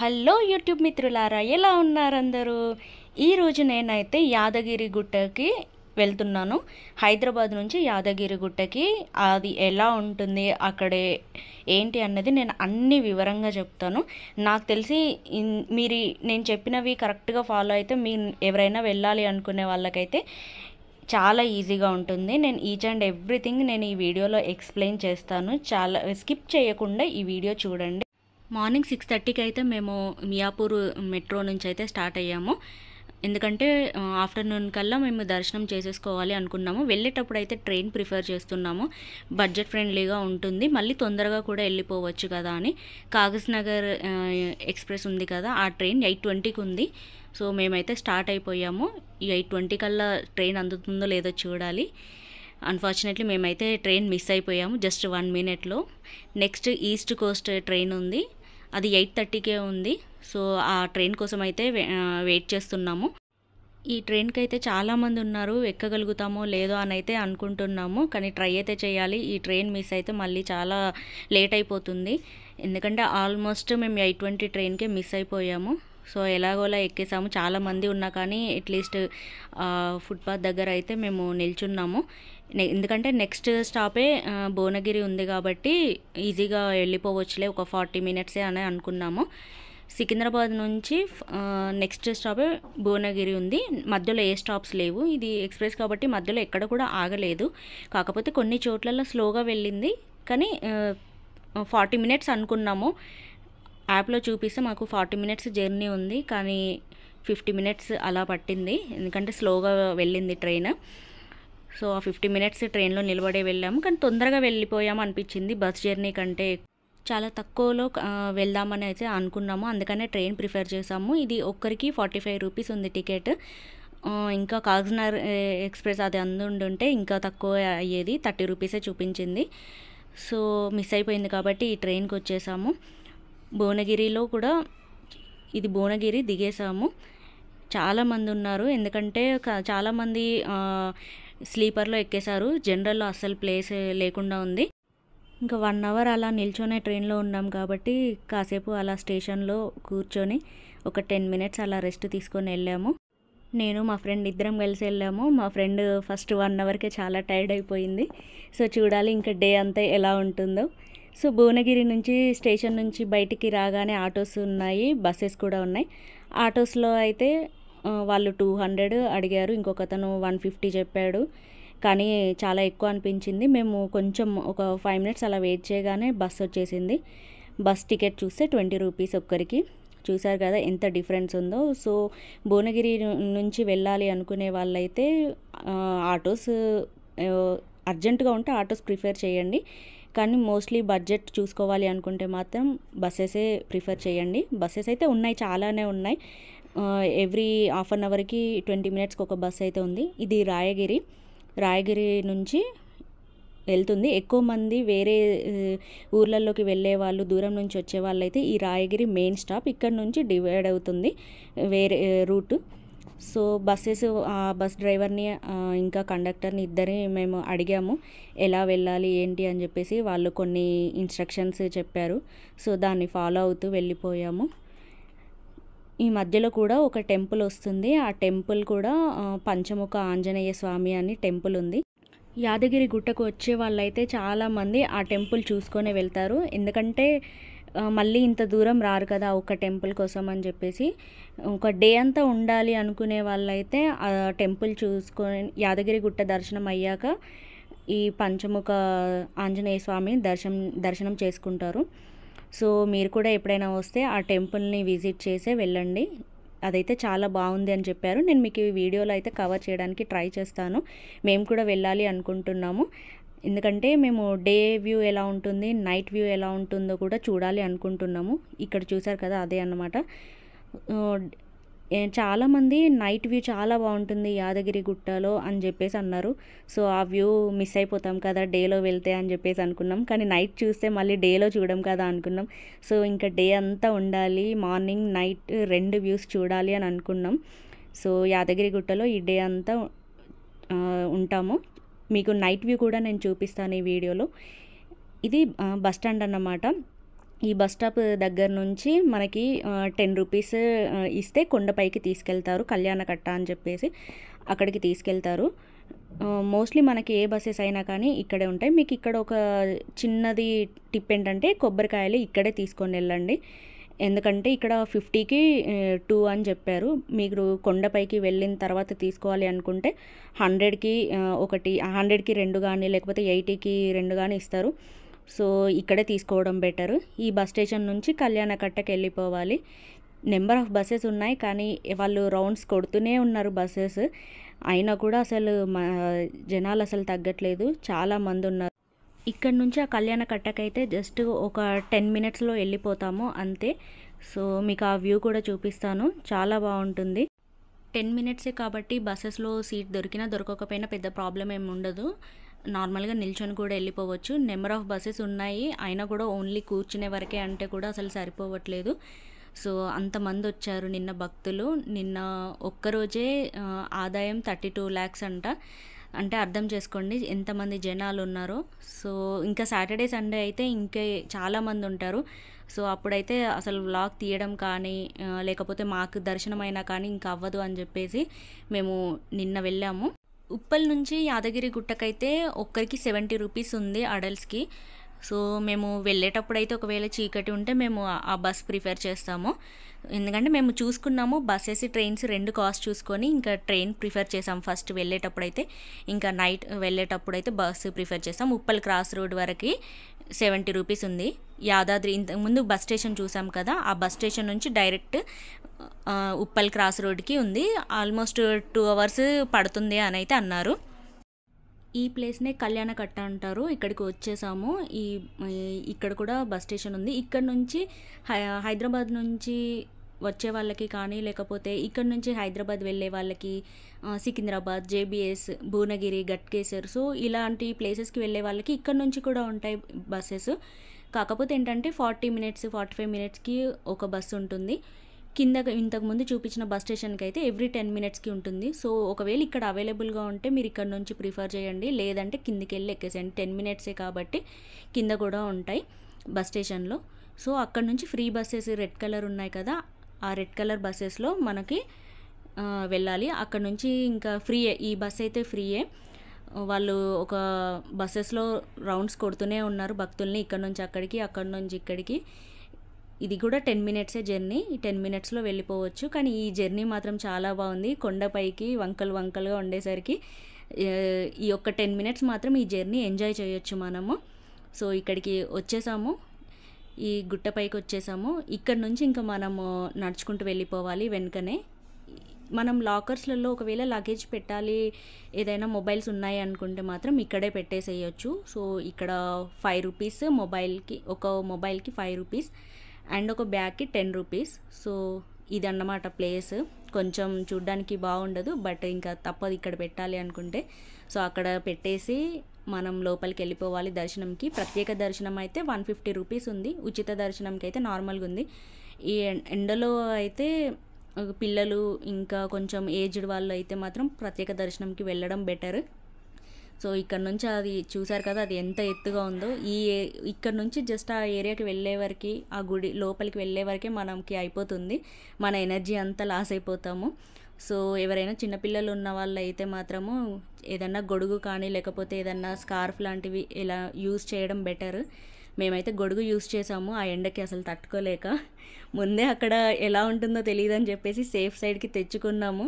hello YouTube మిత్రులారా ఎలా ఉన్నారందరూ ఈరోజు నేనైతే యాదగిరి గుట్టకి వెళ్తున్నాను హైదరాబాద్ నుంచి యాదగిరి గుట్టకి అది ఎలా ఉంటుంది అక్కడే ఏంటి అన్నది నేను అన్ని వివరంగా చెప్తాను నాకు తెలిసి మీరు నేను చెప్పినవి కరెక్ట్గా ఫాలో అయితే మీ ఎవరైనా వెళ్ళాలి అనుకునే వాళ్ళకైతే చాలా ఈజీగా ఉంటుంది నేను ఈచ్ అండ్ ఎవ్రీథింగ్ నేను ఈ వీడియోలో ఎక్స్ప్లెయిన్ చేస్తాను చాలా స్కిప్ చేయకుండా ఈ వీడియో చూడండి మార్నింగ్ సిక్స్ థర్టీకి అయితే మేము మియాపూర్ మెట్రో నుంచి అయితే స్టార్ట్ అయ్యాము ఎందుకంటే ఆఫ్టర్నూన్ కల్లా మేము దర్శనం చేసేసుకోవాలి అనుకున్నాము వెళ్ళేటప్పుడు అయితే ట్రైన్ ప్రిఫర్ చేస్తున్నాము బడ్జెట్ ఫ్రెండ్లీగా ఉంటుంది మళ్ళీ తొందరగా కూడా వెళ్ళిపోవచ్చు కదా అని కాగజ్ నగర్ ఎక్స్ప్రెస్ ఉంది కదా ఆ ట్రైన్ ఎయిట్ ట్వంటీకి ఉంది సో మేమైతే స్టార్ట్ అయిపోయాము ఈ ఎయిట్ ట్వంటీ కల్లా ట్రైన్ అందుతుందో లేదో చూడాలి అన్ఫార్చునేట్లీ మేమైతే ట్రైన్ మిస్ అయిపోయాము జస్ట్ వన్ మినిట్లో నెక్స్ట్ ఈస్ట్ కోస్ట్ ట్రైన్ ఉంది అది ఎయిట్ థర్టీకే ఉంది సో ఆ ట్రైన్ కోసం అయితే వెయిట్ చేస్తున్నాము ఈ ట్రైన్కి అయితే చాలామంది ఉన్నారు ఎక్కగలుగుతామో లేదో అని అయితే అనుకుంటున్నాము కానీ ట్రై అయితే చేయాలి ఈ ట్రైన్ మిస్ అయితే మళ్ళీ చాలా లేట్ అయిపోతుంది ఎందుకంటే ఆల్మోస్ట్ మేము ఎయిట్ ట్వంటీ ట్రైన్కే మిస్ అయిపోయాము సో ఎలాగోలా ఎక్కేసాము చాలామంది ఉన్నా కానీ అట్లీస్ట్ ఫుట్పాత్ దగ్గర అయితే మేము నిల్చున్నాము ఎందుకంటే నెక్స్ట్ స్టాపే భువనగిరి ఉంది కాబట్టి ఈజీగా వెళ్ళిపోవచ్చులే ఒక ఫార్టీ మినిట్సే అని అనుకున్నాము సికింద్రాబాద్ నుంచి నెక్స్ట్ స్టాపే భువనగిరి ఉంది మధ్యలో ఏ స్టాప్స్ లేవు ఇది ఎక్స్ప్రెస్ కాబట్టి మధ్యలో ఎక్కడ కూడా ఆగలేదు కాకపోతే కొన్ని చోట్లలో స్లోగా వెళ్ళింది కానీ ఫార్టీ మినిట్స్ అనుకున్నాము యాప్లో చూపిస్తే మాకు ఫార్టీ మినిట్స్ జర్నీ ఉంది కానీ ఫిఫ్టీ మినిట్స్ అలా పట్టింది ఎందుకంటే స్లోగా వెళ్ళింది ట్రైన్ సో ఆ ఫిఫ్టీ మినిట్స్ ట్రైన్లో నిలబడే వెళ్ళాము కానీ తొందరగా వెళ్ళిపోయాము అనిపించింది బస్ జర్నీ కంటే చాలా తక్కువలో వెళ్దామని అయితే అనుకున్నాము అందుకనే ట్రైన్ ప్రిఫర్ చేసాము ఇది ఒక్కరికి ఫార్టీ ఫైవ్ రూపీస్ ఉంది టికెట్ ఇంకా కాకినాడ ఎక్స్ప్రెస్ అది అందుంటుంటే ఇంకా తక్కువ అయ్యేది థర్టీ రూపీసే చూపించింది సో మిస్ అయిపోయింది కాబట్టి ఈ ట్రైన్కి వచ్చేసాము భువనగిరిలో కూడా ఇది భువనగిరి దిగేసాము చాలామంది ఉన్నారు ఎందుకంటే చాలామంది స్లీపర్లో ఎక్కేశారు జనరల్లో అస్సలు ప్లేస్ లేకుండా ఉంది ఇంకా వన్ అవర్ అలా నిల్చొనే ట్రైన్లో ఉన్నాం కాబట్టి కాసేపు అలా స్టేషన్లో కూర్చొని ఒక టెన్ మినిట్స్ అలా రెస్ట్ తీసుకొని వెళ్ళాము నేను మా ఫ్రెండ్ ఇద్దరం కలిసి వెళ్ళాము మా ఫ్రెండ్ ఫస్ట్ వన్ అవర్కే చాలా టైర్డ్ అయిపోయింది సో చూడాలి ఇంకా డే అంతా ఎలా ఉంటుందో సో భువనగిరి నుంచి స్టేషన్ నుంచి బయటికి రాగానే ఆటోస్ ఉన్నాయి బస్సెస్ కూడా ఉన్నాయి ఆటోస్లో అయితే వాళ్ళు టూ హండ్రెడ్ అడిగారు ఇంకొక అతను వన్ ఫిఫ్టీ చెప్పాడు కానీ చాలా ఎక్కువ అనిపించింది మేము కొంచెం ఒక ఫైవ్ మినిట్స్ అలా వెయిట్ చేయగానే బస్ వచ్చేసింది బస్ టికెట్ చూస్తే ట్వంటీ రూపీస్ ఒక్కరికి చూసారు కదా ఎంత డిఫరెన్స్ ఉందో సో భువనగిరి నుంచి వెళ్ళాలి అనుకునే వాళ్ళైతే ఆటోస్ అర్జెంటుగా ఉంటే ఆటోస్ ప్రిఫర్ చేయండి కానీ మోస్ట్లీ బడ్జెట్ చూసుకోవాలి అనుకుంటే మాత్రం బస్సెసే ప్రిఫర్ చేయండి బస్సెస్ అయితే ఉన్నాయి చాలానే ఉన్నాయి ఎవ్రీ హాఫ్ అన్ అవర్కి ట్వంటీ మినిట్స్కి ఒక బస్ అయితే ఉంది ఇది రాయగిరి రాయగిరి నుంచి వెళ్తుంది ఎక్కువ మంది వేరే ఊర్లలోకి వెళ్ళే వాళ్ళు దూరం నుంచి వచ్చే అయితే ఈ రాయగిరి మెయిన్ స్టాప్ ఇక్కడ నుంచి డివైడ్ అవుతుంది వేరే రూట్ సో బస్సెస్ ఆ బస్ డ్రైవర్ని ఇంకా కండక్టర్ని ఇద్దరిని మేము అడిగాము ఎలా వెళ్ళాలి ఏంటి అని చెప్పేసి వాళ్ళు కొన్ని ఇన్స్ట్రక్షన్స్ చెప్పారు సో దాన్ని ఫాలో అవుతూ వెళ్ళిపోయాము ఈ మధ్యలో కూడా ఒక టెంపుల్ వస్తుంది ఆ టెంపుల్ కూడా పంచముఖ ఆంజనేయ స్వామి అని టెంపుల్ ఉంది యాదగిరి గుట్టకు వచ్చే వాళ్ళైతే చాలామంది ఆ టెంపుల్ చూసుకొని వెళ్తారు ఎందుకంటే మళ్ళీ ఇంత దూరం రారు కదా ఒక టెంపుల్ కోసం అని చెప్పేసి ఒక డే అంతా ఉండాలి అనుకునే వాళ్ళైతే ఆ టెంపుల్ చూసుకొని యాదగిరి గుట్ట దర్శనం అయ్యాక ఈ పంచముఖ ఆంజనేయ స్వామిని దర్శనం దర్శనం చేసుకుంటారు సో మీరు కూడా ఎప్పుడైనా వస్తే ఆ టెంపుల్ని విజిట్ చేసే వెళ్ళండి అదైతే చాలా బాగుంది అని చెప్పారు నేను మీకు ఈ వీడియోలో అయితే కవర్ చేయడానికి ట్రై చేస్తాను మేము కూడా వెళ్ళాలి అనుకుంటున్నాము ఎందుకంటే మేము డే వ్యూ ఎలా ఉంటుంది నైట్ వ్యూ ఎలా ఉంటుందో కూడా చూడాలి అనుకుంటున్నాము ఇక్కడ చూసారు కదా అదే అన్నమాట చాలామంది నైట్ వ్యూ చాలా బాగుంటుంది యాదగిరి గుట్టలో అని చెప్పేసి అన్నారు సో ఆ వ్యూ మిస్ అయిపోతాం కదా డేలో వెళ్తే అని చెప్పేసి అనుకున్నాం కానీ నైట్ చూస్తే మళ్ళీ డేలో చూడడం కదా అనుకున్నాం సో ఇంకా డే అంతా ఉండాలి మార్నింగ్ నైట్ రెండు వ్యూస్ చూడాలి అని అనుకున్నాం సో యాదగిరి గుట్టలో ఈ డే అంతా ఉంటాము మీకు నైట్ వ్యూ కూడా నేను చూపిస్తాను ఈ వీడియోలో ఇది బస్ స్టాండ్ అన్నమాట ఈ బస్ స్టాప్ దగ్గర నుంచి మనకి టెన్ రూపీస్ ఇస్తే కొండపైకి తీసుకెళ్తారు కళ్యాణకట్ట అని చెప్పేసి అక్కడికి తీసుకెళ్తారు మోస్ట్లీ మనకి ఏ బస్సెస్ అయినా కానీ ఇక్కడే ఉంటాయి మీకు ఇక్కడ ఒక చిన్నది టిప్ ఏంటంటే కొబ్బరికాయలు ఇక్కడే తీసుకొని వెళ్ళండి ఎందుకంటే ఇక్కడ ఫిఫ్టీకి టూ అని చెప్పారు మీరు కొండపైకి వెళ్ళిన తర్వాత తీసుకోవాలి అనుకుంటే హండ్రెడ్కి ఒకటి హండ్రెడ్కి రెండు కానీ లేకపోతే ఎయిటీకి రెండు కానీ ఇస్తారు సో ఇక్కడే తీసుకోవడం బెటర్ ఈ బస్ స్టేషన్ నుంచి కళ్యాణకట్టకి వెళ్ళిపోవాలి నెంబర్ ఆఫ్ బస్సెస్ ఉన్నాయి కానీ వాళ్ళు రౌండ్స్ కొడుతూనే ఉన్నారు బస్సెస్ అయినా కూడా అసలు జనాలు అసలు తగ్గట్లేదు చాలా మంది ఉన్నారు ఇక్కడ నుంచి ఆ కళ్యాణ కట్టకైతే జస్ట్ ఒక టెన్ మినిట్స్లో వెళ్ళిపోతాము అంతే సో మీకు ఆ వ్యూ కూడా చూపిస్తాను చాలా బాగుంటుంది టెన్ మినిట్సే కాబట్టి బస్సెస్లో సీట్ దొరికినా దొరకకపోయినా పెద్ద ప్రాబ్లం ఏమి ఉండదు నార్మల్గా నిల్చొని కూడా వెళ్ళిపోవచ్చు నెంబర్ ఆఫ్ బస్సెస్ ఉన్నాయి అయినా కూడా ఓన్లీ కూర్చునే వరకే అంటే కూడా అసలు సరిపోవట్లేదు సో అంతమంది వచ్చారు నిన్న భక్తులు నిన్న ఒక్కరోజే ఆదాయం థర్టీ టూ ల్యాక్స్ అంట అంటే అర్థం చేసుకోండి ఎంతమంది జనాలు ఉన్నారో సో ఇంకా సాటర్డే సండే అయితే ఇంకే చాలామంది ఉంటారు సో అప్పుడైతే అసలు వ్లాగ్ తీయడం కానీ లేకపోతే మాకు దర్శనమైనా కానీ ఇంకా అవ్వదు అని చెప్పేసి మేము నిన్న వెళ్ళాము ఉప్పల్ నుంచి యాదగిరి గుట్టకైతే ఒక్కరికి సెవెంటీ రూపీస్ ఉంది అడల్ట్స్కి సో మేము వెళ్ళేటప్పుడు అయితే ఒకవేళ చీకటి ఉంటే మేము ఆ బస్ ప్రిఫర్ చేస్తాము ఎందుకంటే మేము చూసుకున్నాము బస్సెస్ ట్రైన్స్ రెండు కాస్ట్ చూసుకొని ఇంకా ట్రైన్ ప్రిఫర్ చేసాం ఫస్ట్ వెళ్ళేటప్పుడు అయితే ఇంకా నైట్ వెళ్ళేటప్పుడు అయితే బస్సు ప్రిఫర్ చేసాం ఉప్పల్ క్రాస్ రోడ్ వరకు సెవెంటీ రూపీస్ ఉంది యాదాద్రి ఇంతకుముందు బస్ స్టేషన్ చూసాం కదా ఆ బస్ స్టేషన్ నుంచి డైరెక్ట్ ఉప్పల్ క్రాస్ రోడ్కి ఉంది ఆల్మోస్ట్ టూ అవర్స్ పడుతుంది అని అయితే అన్నారు ఈ ప్లేస్నే కళ్యాణ కట్ట అంటారు ఇక్కడికి వచ్చేసాము ఈ ఇక్కడ కూడా బస్ స్టేషన్ ఉంది ఇక్కడ నుంచి హైదరాబాద్ నుంచి వచ్చే వాళ్ళకి కానీ లేకపోతే ఇక్కడ నుంచి హైదరాబాద్ వెళ్ళే వాళ్ళకి సికింద్రాబాద్ జేబీఎస్ భువనగిరి గట్కేసర్ సో ఇలాంటి ప్లేసెస్కి వెళ్ళే వాళ్ళకి ఇక్కడ నుంచి కూడా ఉంటాయి బస్సెస్ కాకపోతే ఏంటంటే ఫార్టీ మినిట్స్ ఫార్టీ ఫైవ్ మినిట్స్కి ఒక బస్సు ఉంటుంది కింద ఇంతకుముందు చూపించిన బస్ స్టేషన్కి అయితే ఎవ్రీ టెన్ మినిట్స్కి ఉంటుంది సో ఒకవేళ ఇక్కడ అవైలబుల్గా ఉంటే మీరు ఇక్కడ నుంచి ప్రిఫర్ చేయండి లేదంటే కిందికి వెళ్ళి ఎక్కేసేయండి టెన్ మినిట్సే కాబట్టి కింద కూడా ఉంటాయి బస్ స్టేషన్లో సో అక్కడ నుంచి ఫ్రీ బస్సెస్ రెడ్ కలర్ ఉన్నాయి కదా ఆ రెడ్ కలర్ బస్సెస్లో మనకి వెళ్ళాలి అక్కడ నుంచి ఇంకా ఫ్రీయే ఈ బస్ అయితే ఫ్రీయే వాళ్ళు ఒక బస్సెస్లో రౌండ్స్ కొడుతూనే ఉన్నారు భక్తుల్ని ఇక్కడ నుంచి అక్కడికి అక్కడ నుంచి ఇక్కడికి ఇది కూడా టెన్ మినిట్సే జర్నీ ఈ టెన్ మినిట్స్లో వెళ్ళిపోవచ్చు కానీ ఈ జర్నీ మాత్రం చాలా బాగుంది కొండపైకి వంకలు వంకలుగా ఉండేసరికి ఈ ఒక్క టెన్ మినిట్స్ మాత్రం ఈ జర్నీ ఎంజాయ్ చేయొచ్చు మనము సో ఇక్కడికి వచ్చేసాము ఈ గుట్ట పైకి వచ్చేసాము ఇక్కడ నుంచి ఇంకా మనము నడుచుకుంటూ వెళ్ళిపోవాలి వెనుకనే మనం లాకర్స్లలో ఒకవేళ లగేజ్ పెట్టాలి ఏదైనా మొబైల్స్ ఉన్నాయి అనుకుంటే మాత్రం ఇక్కడే పెట్టేసేయచ్చు సో ఇక్కడ ఫైవ్ రూపీస్ మొబైల్కి ఒక మొబైల్కి ఫైవ్ రూపీస్ అండ్ ఒక బ్యాగ్కి టెన్ రూపీస్ సో ఇది అన్నమాట ప్లేస్ కొంచెం చూడ్డానికి బాగుండదు బట్ ఇంకా తప్పదు ఇక్కడ పెట్టాలి అనుకుంటే సో అక్కడ పెట్టేసి మనం లోపలికి వెళ్ళిపోవాలి దర్శనంకి ప్రత్యేక దర్శనం అయితే వన్ ఫిఫ్టీ రూపీస్ ఉంది ఉచిత దర్శనంకి అయితే నార్మల్గా ఉంది ఈ ఎండలో అయితే పిల్లలు ఇంకా కొంచెం ఏజ్డ్ వాళ్ళు అయితే మాత్రం ప్రత్యేక దర్శనంకి వెళ్ళడం బెటర్ సో ఇక్కడ నుంచి అది చూసారు కదా అది ఎంత ఎత్తుగా ఉందో ఈ ఇక్కడ నుంచి జస్ట్ ఆ ఏరియాకి వెళ్ళే వరకు ఆ గుడి లోపలికి వెళ్ళే వరకే మనకి అయిపోతుంది మన ఎనర్జీ అంతా లాస్ అయిపోతాము సో ఎవరైనా చిన్నపిల్లలు ఉన్న వాళ్ళు అయితే మాత్రము ఏదన్నా గొడుగు కానీ లేకపోతే ఏదన్నా స్కార్ఫ్ లాంటివి ఇలా యూజ్ చేయడం బెటర్ మేమైతే గొడుగు యూజ్ చేసాము ఆ ఎండకి అసలు తట్టుకోలేక ముందే అక్కడ ఎలా ఉంటుందో అని చెప్పేసి సేఫ్ సైడ్కి తెచ్చుకున్నాము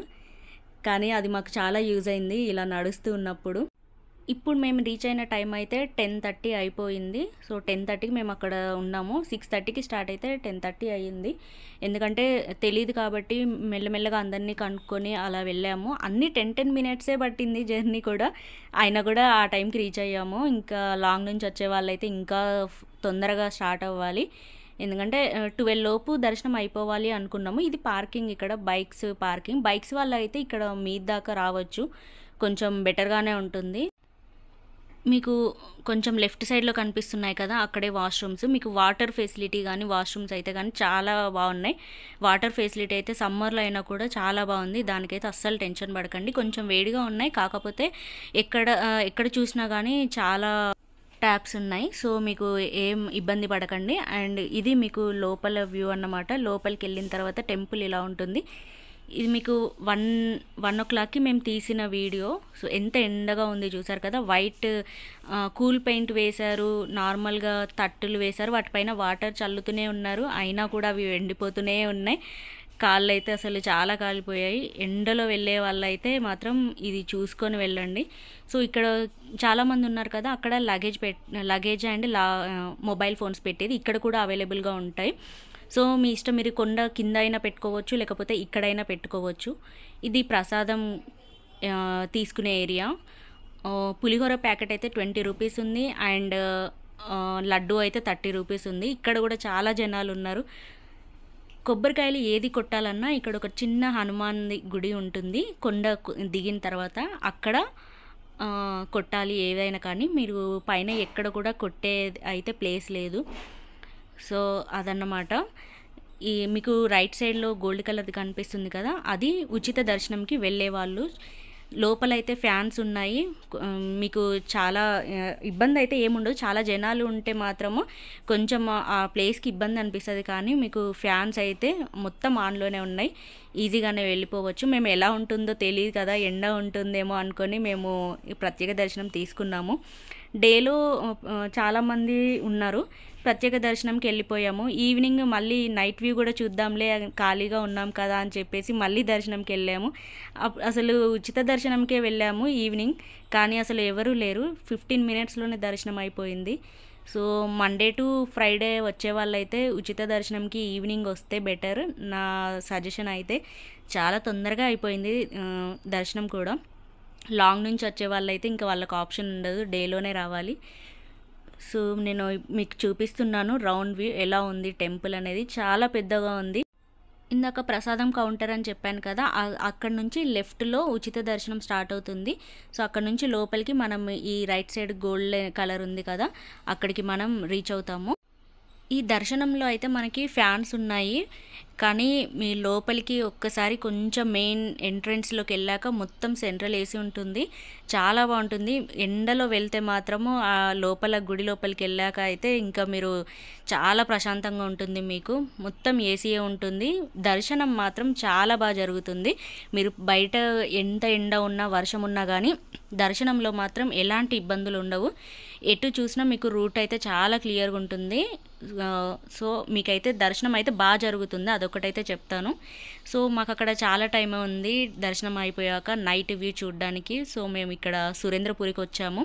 కానీ అది మాకు చాలా యూజ్ అయింది ఇలా నడుస్తూ ఉన్నప్పుడు ఇప్పుడు మేము రీచ్ అయిన టైం అయితే టెన్ థర్టీ అయిపోయింది సో టెన్ థర్టీకి మేము అక్కడ ఉన్నాము సిక్స్ థర్టీకి స్టార్ట్ అయితే టెన్ థర్టీ అయ్యింది ఎందుకంటే తెలియదు కాబట్టి మెల్లమెల్లగా అందరినీ కనుక్కొని అలా వెళ్ళాము అన్ని టెన్ టెన్ మినిట్సే పట్టింది జర్నీ కూడా అయినా కూడా ఆ టైంకి రీచ్ అయ్యాము ఇంకా లాంగ్ నుంచి వచ్చే వాళ్ళైతే ఇంకా తొందరగా స్టార్ట్ అవ్వాలి ఎందుకంటే ట్వెల్వ్ లోపు దర్శనం అయిపోవాలి అనుకున్నాము ఇది పార్కింగ్ ఇక్కడ బైక్స్ పార్కింగ్ బైక్స్ వాళ్ళు అయితే ఇక్కడ మీ దాకా రావచ్చు కొంచెం బెటర్గానే ఉంటుంది మీకు కొంచెం లెఫ్ట్ సైడ్లో కనిపిస్తున్నాయి కదా అక్కడే వాష్రూమ్స్ మీకు వాటర్ ఫెసిలిటీ కానీ వాష్రూమ్స్ అయితే కానీ చాలా బాగున్నాయి వాటర్ ఫెసిలిటీ అయితే సమ్మర్లో అయినా కూడా చాలా బాగుంది దానికైతే అస్సలు టెన్షన్ పడకండి కొంచెం వేడిగా ఉన్నాయి కాకపోతే ఎక్కడ ఎక్కడ చూసినా కానీ చాలా ట్యాప్స్ ఉన్నాయి సో మీకు ఏం ఇబ్బంది పడకండి అండ్ ఇది మీకు లోపల వ్యూ అన్నమాట లోపలికి వెళ్ళిన తర్వాత టెంపుల్ ఇలా ఉంటుంది ఇది మీకు వన్ వన్ ఓ క్లాక్కి మేము తీసిన వీడియో సో ఎంత ఎండగా ఉంది చూసారు కదా వైట్ కూల్ పెయింట్ వేశారు నార్మల్గా తట్టులు వేశారు వాటిపైన వాటర్ చల్లుతూనే ఉన్నారు అయినా కూడా అవి ఎండిపోతూనే ఉన్నాయి కాళ్ళు అయితే అసలు చాలా కాలిపోయాయి ఎండలో వెళ్ళే వాళ్ళైతే మాత్రం ఇది చూసుకొని వెళ్ళండి సో ఇక్కడ చాలామంది ఉన్నారు కదా అక్కడ లగేజ్ పెట్ లగేజ్ అండ్ లా మొబైల్ ఫోన్స్ పెట్టేది ఇక్కడ కూడా అవైలబుల్గా ఉంటాయి సో మీ ఇష్టం మీరు కొండ కింద అయినా పెట్టుకోవచ్చు లేకపోతే ఇక్కడైనా పెట్టుకోవచ్చు ఇది ప్రసాదం తీసుకునే ఏరియా పులిహోర ప్యాకెట్ అయితే ట్వంటీ రూపీస్ ఉంది అండ్ లడ్డు అయితే థర్టీ రూపీస్ ఉంది ఇక్కడ కూడా చాలా జనాలు ఉన్నారు కొబ్బరికాయలు ఏది కొట్టాలన్నా ఇక్కడ ఒక చిన్న హనుమాన్ గుడి ఉంటుంది కొండ దిగిన తర్వాత అక్కడ కొట్టాలి ఏదైనా కానీ మీరు పైన ఎక్కడ కూడా కొట్టే అయితే ప్లేస్ లేదు సో అదన్నమాట ఈ మీకు రైట్ సైడ్లో గోల్డ్ కలర్ది కనిపిస్తుంది కదా అది ఉచిత దర్శనంకి వెళ్ళే వాళ్ళు లోపలైతే ఫ్యాన్స్ ఉన్నాయి మీకు చాలా ఇబ్బంది అయితే ఏముండదు చాలా జనాలు ఉంటే మాత్రము కొంచెం ఆ ప్లేస్కి ఇబ్బంది అనిపిస్తుంది కానీ మీకు ఫ్యాన్స్ అయితే మొత్తం ఆన్లోనే ఉన్నాయి ఈజీగానే వెళ్ళిపోవచ్చు మేము ఎలా ఉంటుందో తెలియదు కదా ఎండ ఉంటుందేమో అనుకొని మేము ప్రత్యేక దర్శనం తీసుకున్నాము డేలో చాలామంది ఉన్నారు ప్రత్యేక దర్శనంకి వెళ్ళిపోయాము ఈవినింగ్ మళ్ళీ నైట్ వ్యూ కూడా చూద్దాంలే ఖాళీగా ఉన్నాం కదా అని చెప్పేసి మళ్ళీ దర్శనంకి వెళ్ళాము అసలు ఉచిత దర్శనంకే వెళ్ళాము ఈవినింగ్ కానీ అసలు ఎవరూ లేరు ఫిఫ్టీన్ మినిట్స్లోనే దర్శనం అయిపోయింది సో మండే టు ఫ్రైడే వచ్చే వాళ్ళైతే ఉచిత దర్శనంకి ఈవినింగ్ వస్తే బెటర్ నా సజెషన్ అయితే చాలా తొందరగా అయిపోయింది దర్శనం కూడా లాంగ్ నుంచి వచ్చే వాళ్ళైతే ఇంకా వాళ్ళకి ఆప్షన్ ఉండదు డేలోనే రావాలి సో నేను మీకు చూపిస్తున్నాను రౌండ్ వ్యూ ఎలా ఉంది టెంపుల్ అనేది చాలా పెద్దగా ఉంది ఇందాక ప్రసాదం కౌంటర్ అని చెప్పాను కదా అక్కడ నుంచి లెఫ్ట్లో ఉచిత దర్శనం స్టార్ట్ అవుతుంది సో అక్కడ నుంచి లోపలికి మనం ఈ రైట్ సైడ్ గోల్డ్ కలర్ ఉంది కదా అక్కడికి మనం రీచ్ అవుతాము ఈ దర్శనంలో అయితే మనకి ఫ్యాన్స్ ఉన్నాయి కానీ మీ లోపలికి ఒక్కసారి కొంచెం మెయిన్ ఎంట్రన్స్లోకి వెళ్ళాక మొత్తం సెంట్రల్ ఏసీ ఉంటుంది చాలా బాగుంటుంది ఎండలో వెళ్తే మాత్రము ఆ లోపల గుడి లోపలికి వెళ్ళాక అయితే ఇంకా మీరు చాలా ప్రశాంతంగా ఉంటుంది మీకు మొత్తం ఏసీయే ఉంటుంది దర్శనం మాత్రం చాలా బాగా జరుగుతుంది మీరు బయట ఎంత ఎండ ఉన్నా వర్షం ఉన్నా కానీ దర్శనంలో మాత్రం ఎలాంటి ఇబ్బందులు ఉండవు ఎటు చూసినా మీకు రూట్ అయితే చాలా క్లియర్గా ఉంటుంది సో మీకైతే దర్శనం అయితే బాగా జరుగుతుంది అదొక అదొకటైతే చెప్తాను సో మాకు అక్కడ చాలా టైం ఉంది దర్శనం అయిపోయాక నైట్ వ్యూ చూడడానికి సో మేము ఇక్కడ సురేంద్రపురికి వచ్చాము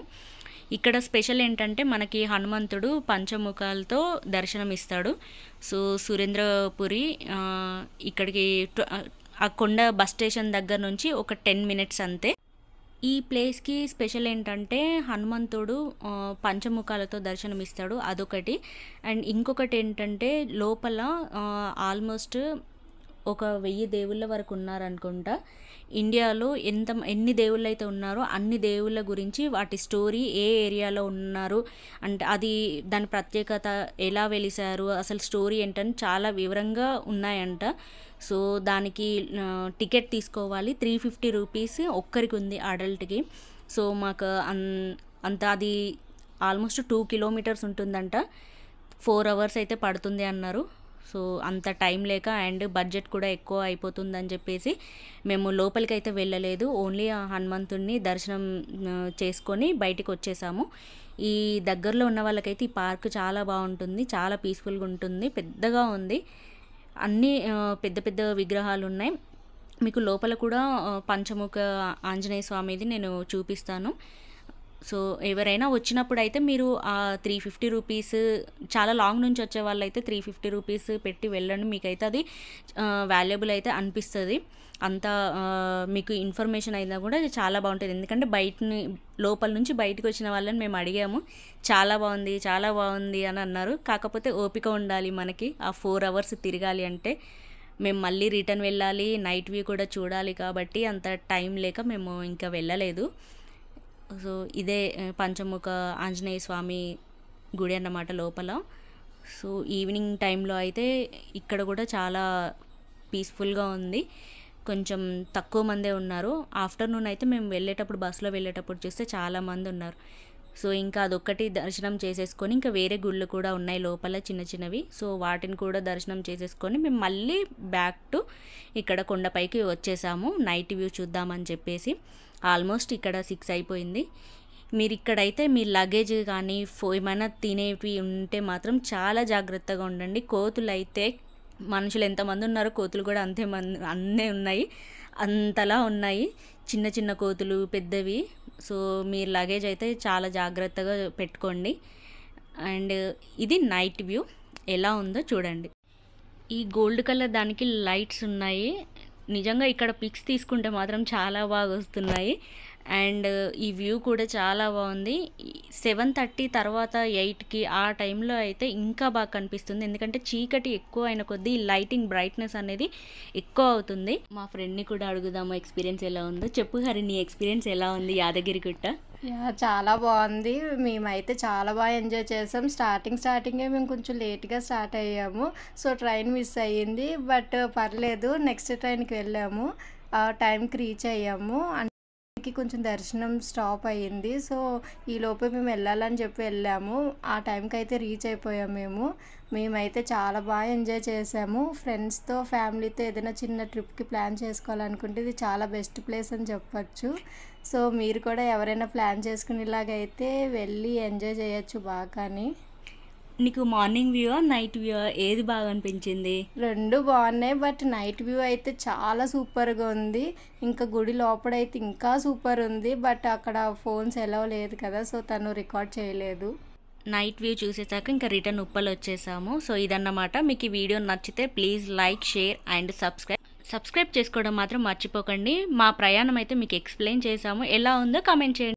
ఇక్కడ స్పెషల్ ఏంటంటే మనకి హనుమంతుడు పంచముఖాలతో దర్శనం ఇస్తాడు సో సురేంద్రపురి ఇక్కడికి ఆ కొండ బస్ స్టేషన్ దగ్గర నుంచి ఒక టెన్ మినిట్స్ అంతే ఈ ప్లేస్కి స్పెషల్ ఏంటంటే హనుమంతుడు పంచముఖాలతో దర్శనమిస్తాడు అదొకటి అండ్ ఇంకొకటి ఏంటంటే లోపల ఆల్మోస్ట్ ఒక వెయ్యి దేవుళ్ళ వరకు ఉన్నారనుకుంటా ఇండియాలో ఎంత ఎన్ని దేవుళ్ళు అయితే ఉన్నారో అన్ని దేవుళ్ళ గురించి వాటి స్టోరీ ఏ ఏరియాలో ఉన్నారు అంటే అది దాని ప్రత్యేకత ఎలా వెలిసారు అసలు స్టోరీ ఏంటని చాలా వివరంగా ఉన్నాయంట సో దానికి టికెట్ తీసుకోవాలి త్రీ ఫిఫ్టీ రూపీస్ ఒక్కరికి ఉంది అడల్ట్కి సో మాకు అన్ అంత అది ఆల్మోస్ట్ టూ కిలోమీటర్స్ ఉంటుందంట ఫోర్ అవర్స్ అయితే పడుతుంది అన్నారు సో అంత టైం లేక అండ్ బడ్జెట్ కూడా ఎక్కువ అయిపోతుందని చెప్పేసి మేము లోపలికైతే వెళ్ళలేదు ఓన్లీ ఆ హనుమంతుడిని దర్శనం చేసుకొని బయటికి వచ్చేసాము ఈ దగ్గరలో ఉన్న వాళ్ళకైతే ఈ పార్క్ చాలా బాగుంటుంది చాలా పీస్ఫుల్గా ఉంటుంది పెద్దగా ఉంది అన్నీ పెద్ద పెద్ద విగ్రహాలు ఉన్నాయి మీకు లోపల కూడా పంచముఖ ఆంజనేయ స్వామిది నేను చూపిస్తాను సో ఎవరైనా వచ్చినప్పుడు అయితే మీరు ఆ త్రీ ఫిఫ్టీ రూపీస్ చాలా లాంగ్ నుంచి వచ్చే వాళ్ళు అయితే త్రీ ఫిఫ్టీ రూపీస్ పెట్టి వెళ్ళండి మీకైతే అది వాల్యుబుల్ అయితే అనిపిస్తుంది అంత మీకు ఇన్ఫర్మేషన్ అయినా కూడా చాలా బాగుంటుంది ఎందుకంటే బయటని లోపల నుంచి బయటకు వచ్చిన వాళ్ళని మేము అడిగాము చాలా బాగుంది చాలా బాగుంది అని అన్నారు కాకపోతే ఓపిక ఉండాలి మనకి ఆ ఫోర్ అవర్స్ తిరగాలి అంటే మేము మళ్ళీ రిటర్న్ వెళ్ళాలి నైట్ వ్యూ కూడా చూడాలి కాబట్టి అంత టైం లేక మేము ఇంకా వెళ్ళలేదు సో ఇదే పంచముఖ ఆంజనేయ స్వామి గుడి అన్నమాట లోపల సో ఈవినింగ్ టైంలో అయితే ఇక్కడ కూడా చాలా పీస్ఫుల్గా ఉంది కొంచెం తక్కువ మందే ఉన్నారు ఆఫ్టర్నూన్ అయితే మేము వెళ్ళేటప్పుడు బస్సులో వెళ్ళేటప్పుడు చూస్తే చాలామంది ఉన్నారు సో ఇంకా అదొక్కటి దర్శనం చేసేసుకొని ఇంకా వేరే గుళ్ళు కూడా ఉన్నాయి లోపల చిన్న చిన్నవి సో వాటిని కూడా దర్శనం చేసేసుకొని మేము మళ్ళీ బ్యాక్ టు ఇక్కడ కొండపైకి వచ్చేసాము నైట్ వ్యూ చూద్దామని చెప్పేసి ఆల్మోస్ట్ ఇక్కడ సిక్స్ అయిపోయింది మీరు ఇక్కడైతే మీ లగేజ్ కానీ ఫో ఏమైనా తినేవి ఉంటే మాత్రం చాలా జాగ్రత్తగా ఉండండి కోతులు అయితే మనుషులు ఎంతమంది ఉన్నారో కోతులు కూడా అంతే మంది అన్నే ఉన్నాయి అంతలా ఉన్నాయి చిన్న చిన్న కోతులు పెద్దవి సో మీరు లగేజ్ అయితే చాలా జాగ్రత్తగా పెట్టుకోండి అండ్ ఇది నైట్ వ్యూ ఎలా ఉందో చూడండి ఈ గోల్డ్ కలర్ దానికి లైట్స్ ఉన్నాయి నిజంగా ఇక్కడ పిక్స్ తీసుకుంటే మాత్రం చాలా బాగా వస్తున్నాయి అండ్ ఈ వ్యూ కూడా చాలా బాగుంది సెవెన్ థర్టీ తర్వాత ఎయిట్కి ఆ టైంలో అయితే ఇంకా బాగా కనిపిస్తుంది ఎందుకంటే చీకటి ఎక్కువ అయిన కొద్దీ లైటింగ్ బ్రైట్నెస్ అనేది ఎక్కువ అవుతుంది మా ఫ్రెండ్ని కూడా అడుగుదాము ఎక్స్పీరియన్స్ ఎలా ఉందో చెప్పు హరి నీ ఎక్స్పీరియన్స్ ఎలా ఉంది యాదగిరి గుట్ట యా చాలా బాగుంది మేమైతే చాలా బాగా ఎంజాయ్ చేసాం స్టార్టింగ్ స్టార్టింగే మేము కొంచెం లేట్గా స్టార్ట్ అయ్యాము సో ట్రైన్ మిస్ అయ్యింది బట్ పర్లేదు నెక్స్ట్ ట్రైన్కి వెళ్ళాము టైంకి రీచ్ అయ్యాము కి కొంచెం దర్శనం స్టాప్ అయ్యింది సో ఈ లోపే మేము వెళ్ళాలని చెప్పి వెళ్ళాము ఆ టైంకి అయితే రీచ్ అయిపోయాం మేము మేమైతే చాలా బాగా ఎంజాయ్ చేసాము ఫ్రెండ్స్తో ఫ్యామిలీతో ఏదైనా చిన్న ట్రిప్కి ప్లాన్ చేసుకోవాలనుకుంటే ఇది చాలా బెస్ట్ ప్లేస్ అని చెప్పచ్చు సో మీరు కూడా ఎవరైనా ప్లాన్ చేసుకునేలాగైతే వెళ్ళి ఎంజాయ్ చేయొచ్చు బాగా కానీ నీకు మార్నింగ్ వ్యూ నైట్ వ్యూ ఏది బాగా అనిపించింది రెండు బాగున్నాయి బట్ నైట్ వ్యూ అయితే చాలా సూపర్గా ఉంది ఇంకా గుడి అయితే ఇంకా సూపర్ ఉంది బట్ అక్కడ ఫోన్స్ ఎలా లేదు కదా సో తను రికార్డ్ చేయలేదు నైట్ వ్యూ చూసేసాక ఇంకా రిటర్న్ ఉప్పలు వచ్చేసాము సో ఇదన్నమాట మీకు ఈ వీడియో నచ్చితే please like share and subscribe subscribe చేసుకోవడం మాత్రం మర్చిపోకండి మా ప్రయాణం అయితే మీకు ఎక్స్ప్లెయిన్ చేసాము ఎలా ఉందో కామెంట్ చేయండి